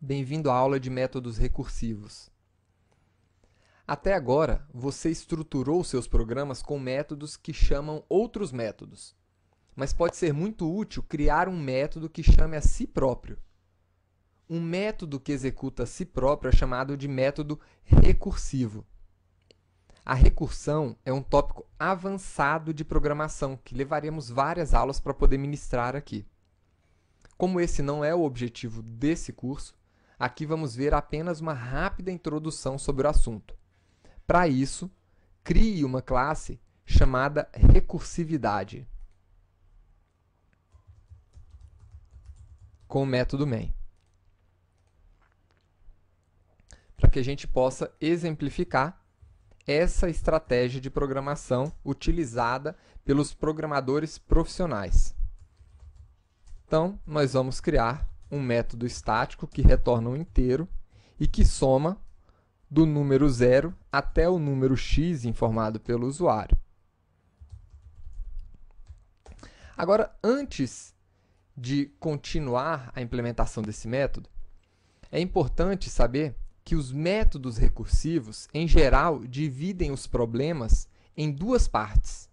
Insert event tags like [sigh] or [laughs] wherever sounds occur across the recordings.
Bem-vindo à aula de métodos recursivos. Até agora, você estruturou seus programas com métodos que chamam outros métodos, mas pode ser muito útil criar um método que chame a si próprio. Um método que executa a si próprio é chamado de método recursivo. A recursão é um tópico avançado de programação, que levaremos várias aulas para poder ministrar aqui. Como esse não é o objetivo desse curso, Aqui vamos ver apenas uma rápida introdução sobre o assunto. Para isso, crie uma classe chamada recursividade com o método main. Para que a gente possa exemplificar essa estratégia de programação utilizada pelos programadores profissionais. Então, nós vamos criar um método estático que retorna um inteiro e que soma do número zero até o número x informado pelo usuário. Agora, antes de continuar a implementação desse método, é importante saber que os métodos recursivos, em geral, dividem os problemas em duas partes.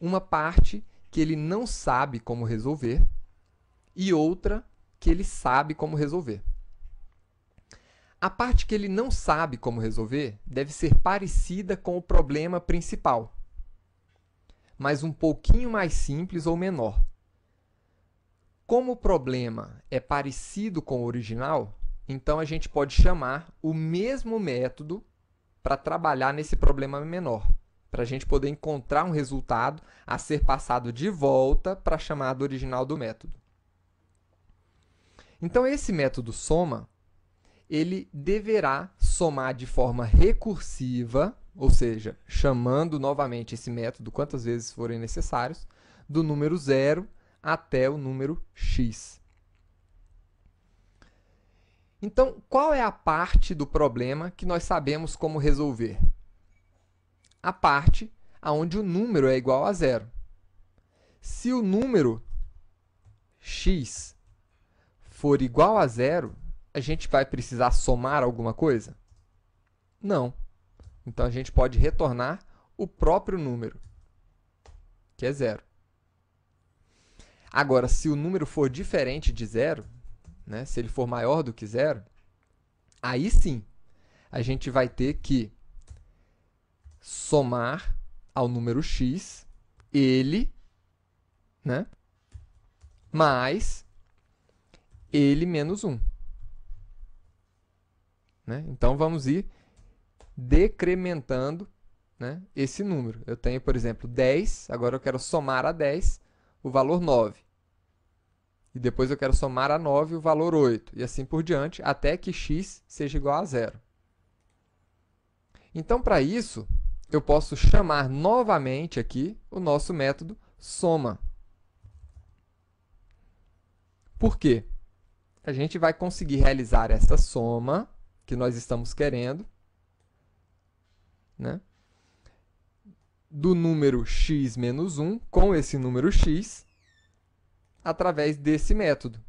Uma parte que ele não sabe como resolver e outra que ele sabe como resolver. A parte que ele não sabe como resolver deve ser parecida com o problema principal, mas um pouquinho mais simples ou menor. Como o problema é parecido com o original, então a gente pode chamar o mesmo método para trabalhar nesse problema menor, para a gente poder encontrar um resultado a ser passado de volta para a chamada original do método. Então esse método soma, ele deverá somar de forma recursiva, ou seja, chamando novamente esse método quantas vezes forem necessários, do número zero até o número x. Então, qual é a parte do problema que nós sabemos como resolver? A parte onde o número é igual a zero. Se o número x for igual a zero, a gente vai precisar somar alguma coisa? Não. Então a gente pode retornar o próprio número, que é zero. Agora, se o número for diferente de zero, né, se ele for maior do que zero, aí sim a gente vai ter que somar ao número x ele, né, mais ele menos 1. Né? Então, vamos ir decrementando né, esse número. Eu tenho, por exemplo, 10, agora eu quero somar a 10 o valor 9. E depois eu quero somar a 9 o valor 8, e assim por diante, até que x seja igual a zero. Então, para isso, eu posso chamar novamente aqui o nosso método soma. Por quê? a gente vai conseguir realizar essa soma que nós estamos querendo, né? do número x menos 1 com esse número x através desse método.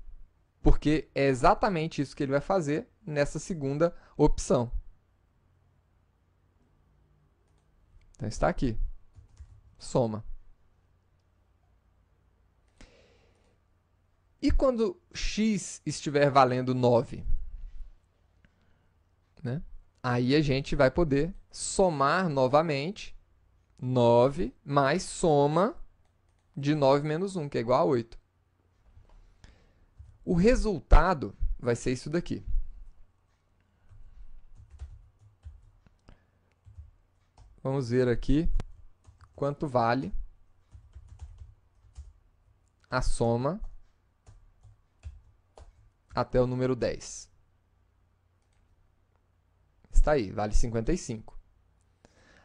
Porque é exatamente isso que ele vai fazer nessa segunda opção. Então está aqui. Soma. E quando x estiver valendo 9? Né? Aí a gente vai poder somar novamente 9 mais soma de 9 menos 1, que é igual a 8. O resultado vai ser isso daqui. Vamos ver aqui quanto vale a soma até o número 10. Está aí, vale 55.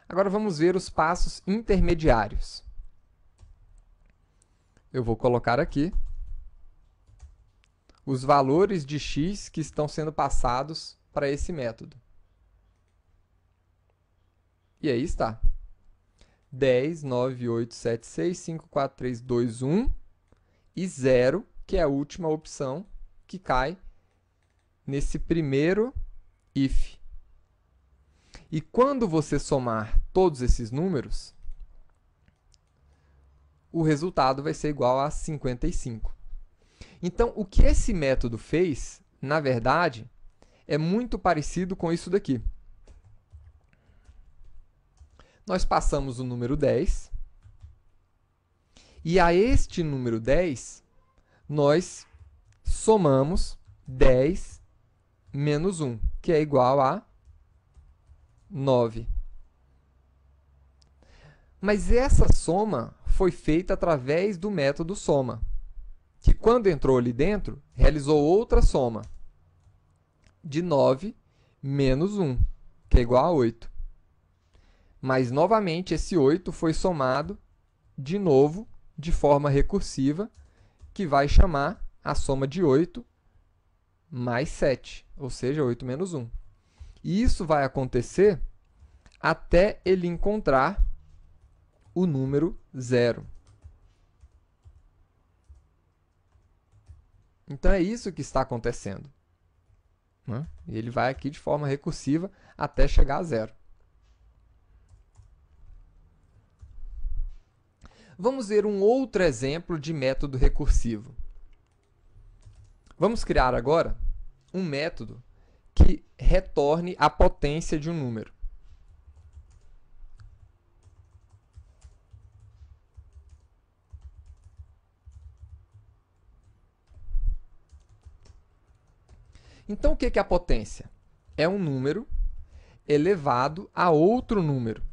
Agora vamos ver os passos intermediários. Eu vou colocar aqui os valores de x que estão sendo passados para esse método. E aí está. 10, 9, 8, 7, 6, 5, 4, 3, 2, 1 e 0, que é a última opção que cai nesse primeiro if. E quando você somar todos esses números, o resultado vai ser igual a 55. Então, o que esse método fez, na verdade, é muito parecido com isso daqui. Nós passamos o número 10, e a este número 10, nós somamos 10 menos 1, que é igual a 9. Mas essa soma foi feita através do método soma, que quando entrou ali dentro, realizou outra soma de 9 menos 1, que é igual a 8. Mas, novamente, esse 8 foi somado de novo de forma recursiva, que vai chamar a soma de 8 mais 7, ou seja, 8 menos 1. E isso vai acontecer até ele encontrar o número 0. Então é isso que está acontecendo. Né? Ele vai aqui de forma recursiva até chegar a zero. Vamos ver um outro exemplo de método recursivo. Vamos criar agora um método que retorne a potência de um número. Então, o que é a potência? É um número elevado a outro número.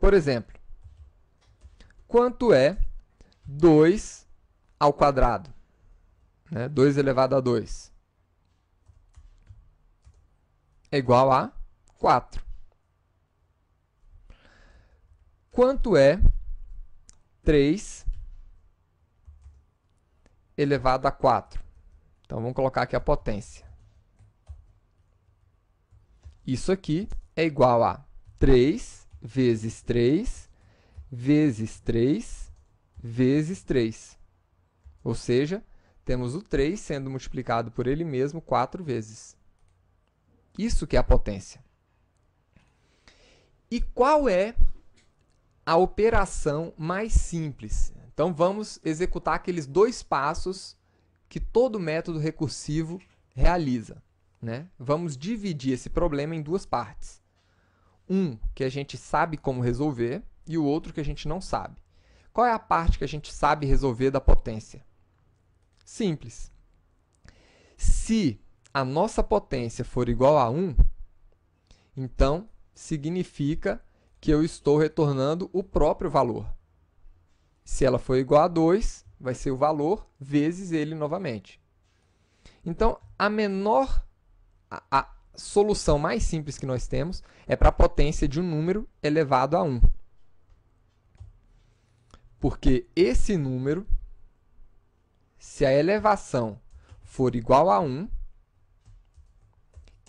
Por exemplo, quanto é 2 ao quadrado? né, 2 elevado a 2 é igual a 4. Quanto é 3 elevado a 4? Então, vamos colocar aqui a potência. Isso aqui é igual a 3 vezes 3 vezes 3 vezes 3. Ou seja, temos o 3 sendo multiplicado por ele mesmo 4 vezes. Isso que é a potência. E qual é a operação mais simples? Então vamos executar aqueles dois passos que todo método recursivo realiza. Né? Vamos dividir esse problema em duas partes. Um que a gente sabe como resolver e o outro que a gente não sabe. Qual é a parte que a gente sabe resolver da potência? Simples. Se a nossa potência for igual a 1, então significa que eu estou retornando o próprio valor. Se ela for igual a 2, vai ser o valor vezes ele novamente. Então, a menor, a, a solução mais simples que nós temos é para a potência de um número elevado a 1. Porque esse número se a elevação for igual a 1,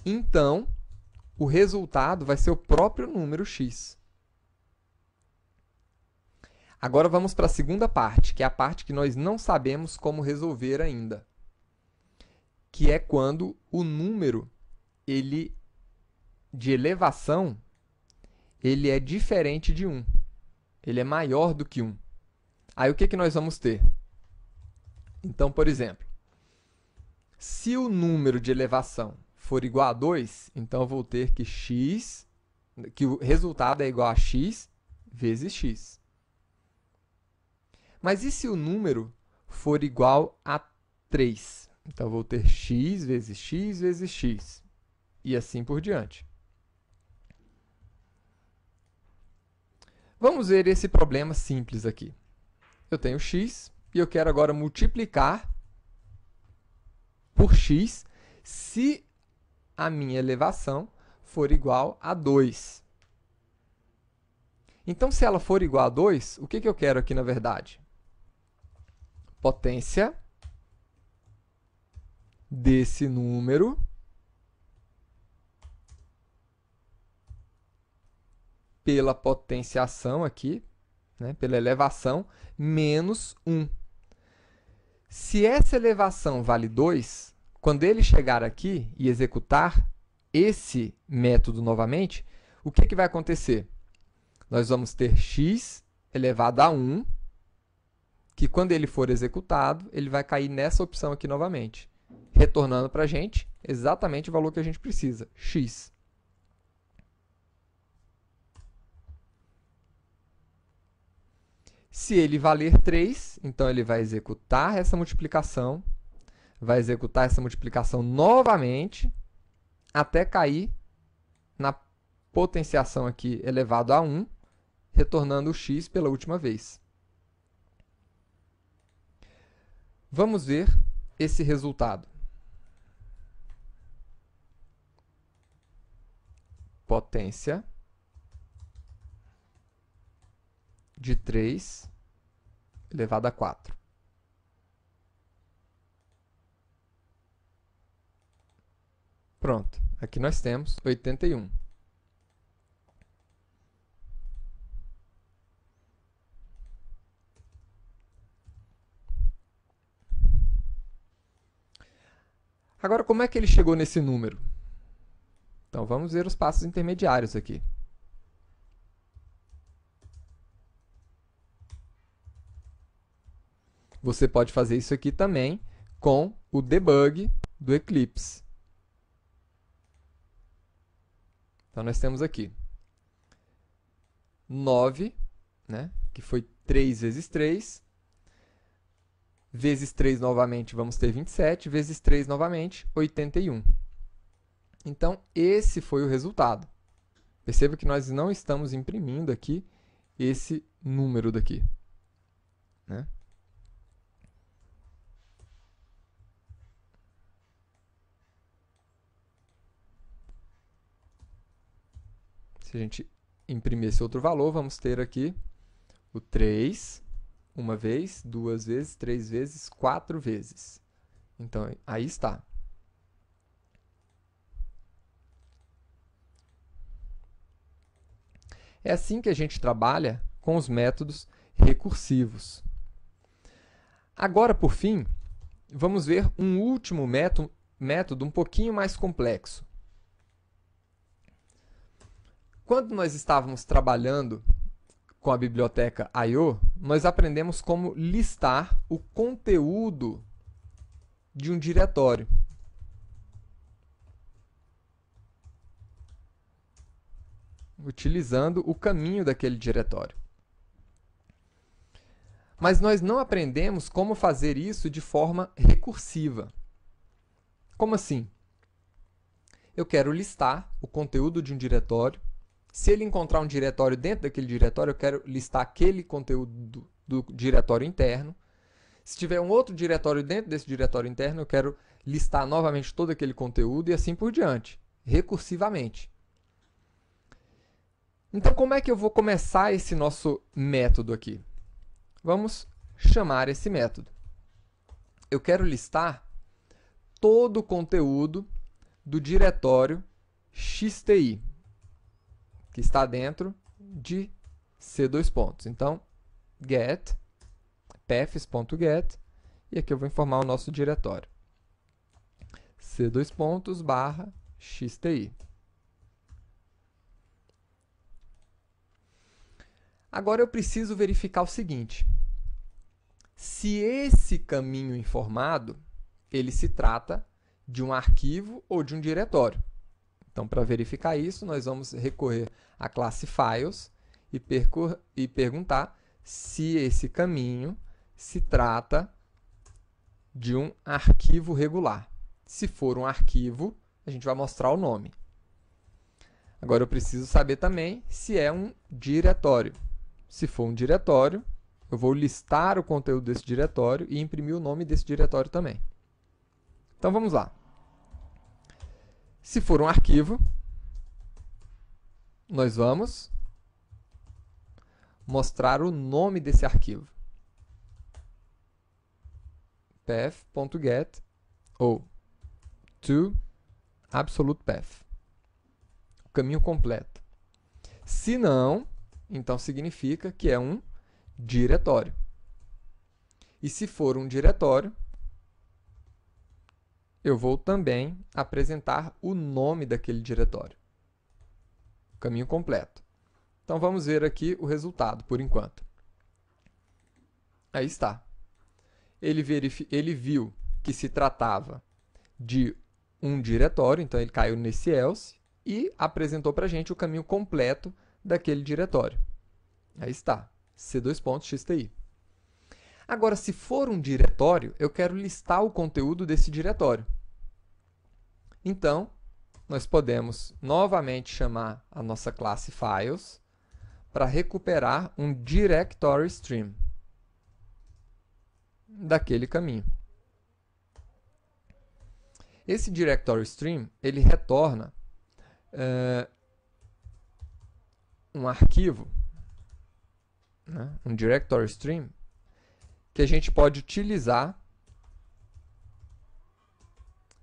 então o resultado vai ser o próprio número x. Agora vamos para a segunda parte, que é a parte que nós não sabemos como resolver ainda, que é quando o número ele de elevação ele é diferente de 1. Ele é maior do que 1. Aí o que, que nós vamos ter? Então, por exemplo, se o número de elevação for igual a 2, então eu vou ter que x, que o resultado é igual a x vezes x. Mas e se o número for igual a 3? Então eu vou ter x vezes x vezes x e assim por diante. Vamos ver esse problema simples aqui. Eu tenho x, e eu quero agora multiplicar por x se a minha elevação for igual a 2. Então, se ela for igual a 2, o que, que eu quero aqui na verdade? Potência desse número pela potenciação aqui, né, pela elevação, menos 1. Se essa elevação vale 2, quando ele chegar aqui e executar esse método novamente, o que, é que vai acontecer? Nós vamos ter x elevado a 1, que quando ele for executado, ele vai cair nessa opção aqui novamente, retornando para a gente exatamente o valor que a gente precisa, x. Se ele valer 3, então ele vai executar essa multiplicação, vai executar essa multiplicação novamente, até cair na potenciação aqui elevado a 1, retornando o x pela última vez. Vamos ver esse resultado. Potência de 3 elevado a 4. Pronto, aqui nós temos 81. Agora, como é que ele chegou nesse número? Então, vamos ver os passos intermediários aqui. Você pode fazer isso aqui também com o debug do Eclipse. Então, nós temos aqui 9, né, que foi 3 vezes 3, vezes 3 novamente vamos ter 27, vezes 3 novamente 81. Então, esse foi o resultado. Perceba que nós não estamos imprimindo aqui esse número daqui. Né? Se a gente imprimir esse outro valor, vamos ter aqui o 3, uma vez, duas vezes, três vezes, quatro vezes. Então, aí está. É assim que a gente trabalha com os métodos recursivos. Agora, por fim, vamos ver um último método, método um pouquinho mais complexo, quando nós estávamos trabalhando com a biblioteca I.O., nós aprendemos como listar o conteúdo de um diretório. Utilizando o caminho daquele diretório. Mas nós não aprendemos como fazer isso de forma recursiva. Como assim? Eu quero listar o conteúdo de um diretório se ele encontrar um diretório dentro daquele diretório, eu quero listar aquele conteúdo do, do diretório interno. Se tiver um outro diretório dentro desse diretório interno, eu quero listar novamente todo aquele conteúdo e assim por diante, recursivamente. Então, como é que eu vou começar esse nosso método aqui? Vamos chamar esse método. Eu quero listar todo o conteúdo do diretório XTI que está dentro de C dois pontos. Então, get, paths.get, e aqui eu vou informar o nosso diretório. C dois pontos barra xti. Agora eu preciso verificar o seguinte. Se esse caminho informado, ele se trata de um arquivo ou de um diretório. Então, para verificar isso, nós vamos recorrer à classe Files e, e perguntar se esse caminho se trata de um arquivo regular. Se for um arquivo, a gente vai mostrar o nome. Agora eu preciso saber também se é um diretório. Se for um diretório, eu vou listar o conteúdo desse diretório e imprimir o nome desse diretório também. Então vamos lá. Se for um arquivo, nós vamos mostrar o nome desse arquivo. path.get ou to absolute path. O caminho completo. Se não, então significa que é um diretório. E se for um diretório, eu vou também apresentar o nome daquele diretório. Caminho completo. Então vamos ver aqui o resultado por enquanto. Aí está. Ele, ele viu que se tratava de um diretório, então ele caiu nesse else e apresentou para a gente o caminho completo daquele diretório. Aí está, c2.xti. Agora, se for um diretório, eu quero listar o conteúdo desse diretório. Então, nós podemos novamente chamar a nossa classe Files para recuperar um Directory Stream daquele caminho. Esse Directory Stream, ele retorna uh, um arquivo, né? um Directory Stream, que a gente pode utilizar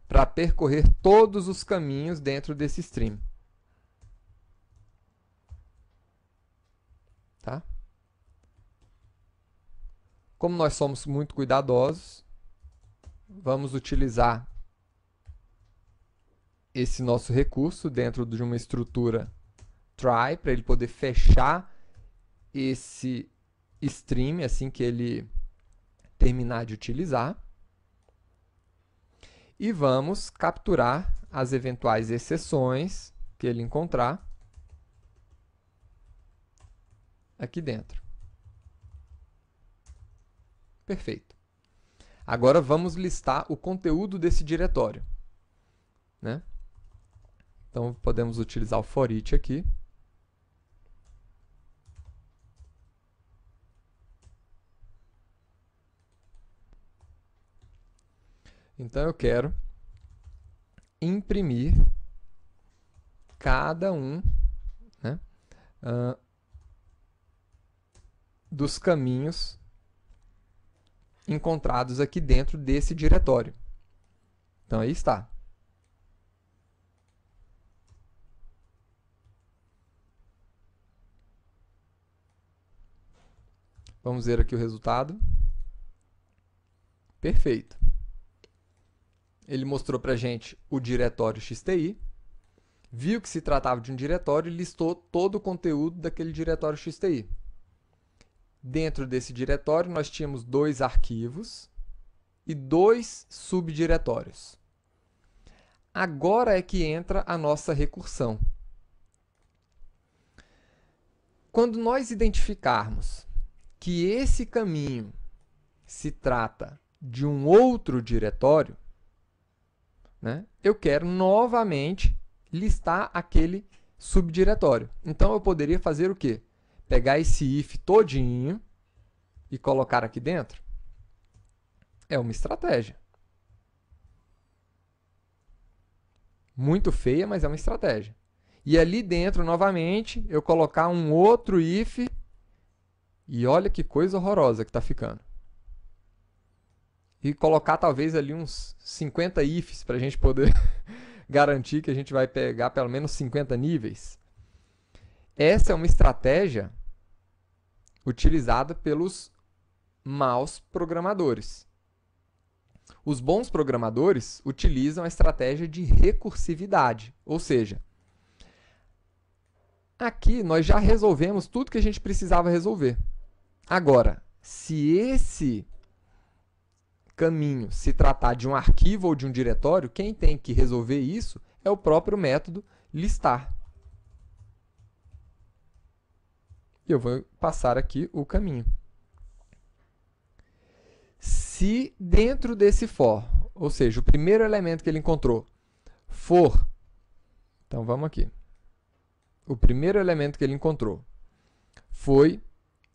para percorrer todos os caminhos dentro desse stream. Tá? Como nós somos muito cuidadosos, vamos utilizar esse nosso recurso dentro de uma estrutura try para ele poder fechar esse stream assim que ele terminar de utilizar. E vamos capturar as eventuais exceções que ele encontrar aqui dentro. Perfeito. Agora vamos listar o conteúdo desse diretório. Né? Então podemos utilizar o for each aqui. Então eu quero imprimir cada um né, uh, dos caminhos encontrados aqui dentro desse diretório. Então aí está. Vamos ver aqui o resultado. Perfeito ele mostrou para gente o diretório XTI, viu que se tratava de um diretório e listou todo o conteúdo daquele diretório XTI. Dentro desse diretório, nós tínhamos dois arquivos e dois subdiretórios. Agora é que entra a nossa recursão. Quando nós identificarmos que esse caminho se trata de um outro diretório, né, eu quero novamente listar aquele subdiretório. Então, eu poderia fazer o quê? Pegar esse if todinho e colocar aqui dentro. É uma estratégia. Muito feia, mas é uma estratégia. E ali dentro, novamente, eu colocar um outro if. E olha que coisa horrorosa que está ficando e colocar talvez ali uns 50 ifs para a gente poder [laughs] garantir que a gente vai pegar pelo menos 50 níveis. Essa é uma estratégia utilizada pelos maus programadores. Os bons programadores utilizam a estratégia de recursividade, ou seja, aqui nós já resolvemos tudo que a gente precisava resolver. Agora, se esse caminho se tratar de um arquivo ou de um diretório, quem tem que resolver isso é o próprio método listar. eu vou passar aqui o caminho. Se dentro desse for, ou seja, o primeiro elemento que ele encontrou for, então vamos aqui, o primeiro elemento que ele encontrou foi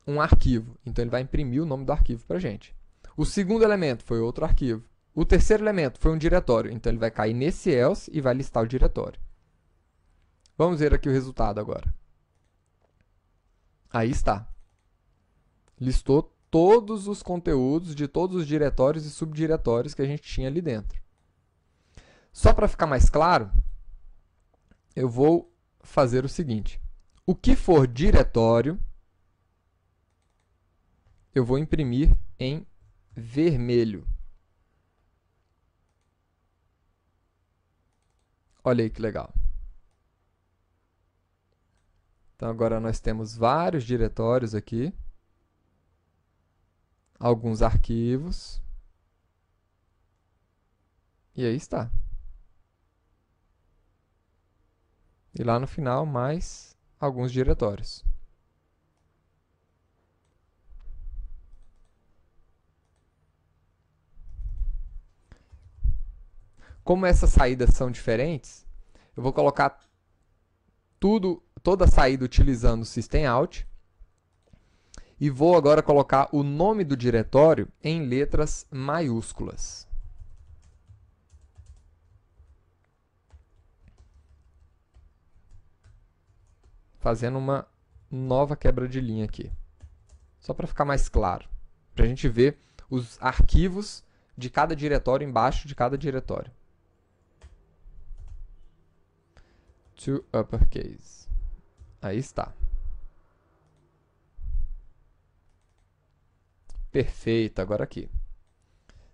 um arquivo, então ele vai imprimir o nome do arquivo para a gente. O segundo elemento foi outro arquivo. O terceiro elemento foi um diretório. Então, ele vai cair nesse else e vai listar o diretório. Vamos ver aqui o resultado agora. Aí está. Listou todos os conteúdos de todos os diretórios e subdiretórios que a gente tinha ali dentro. Só para ficar mais claro, eu vou fazer o seguinte. O que for diretório, eu vou imprimir em vermelho. Olha aí que legal. Então agora nós temos vários diretórios aqui, alguns arquivos. E aí está. E lá no final mais alguns diretórios. Como essas saídas são diferentes, eu vou colocar tudo, toda a saída utilizando o system out e vou agora colocar o nome do diretório em letras maiúsculas. Fazendo uma nova quebra de linha aqui. Só para ficar mais claro. Para a gente ver os arquivos de cada diretório embaixo de cada diretório. to uppercase. Aí está. Perfeito, agora aqui.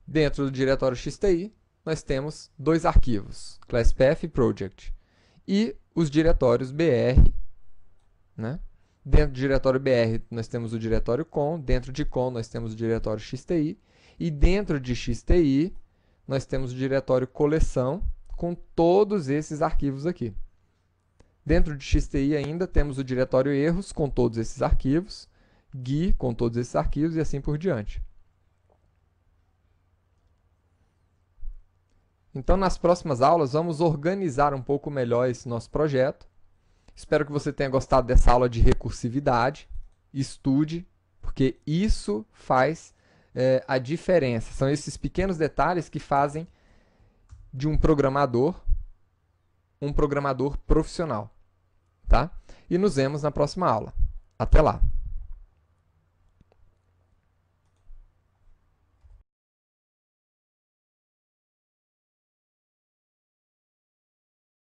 Dentro do diretório XTI, nós temos dois arquivos, ClassPath e Project, e os diretórios BR. Né? Dentro do diretório BR, nós temos o diretório com, dentro de com, nós temos o diretório XTI, e dentro de XTI, nós temos o diretório coleção, com todos esses arquivos aqui. Dentro de XTI ainda temos o diretório erros com todos esses arquivos, GUI com todos esses arquivos e assim por diante. Então, nas próximas aulas, vamos organizar um pouco melhor esse nosso projeto. Espero que você tenha gostado dessa aula de recursividade. Estude, porque isso faz é, a diferença. São esses pequenos detalhes que fazem de um programador um programador profissional. Tá? E nos vemos na próxima aula. Até lá!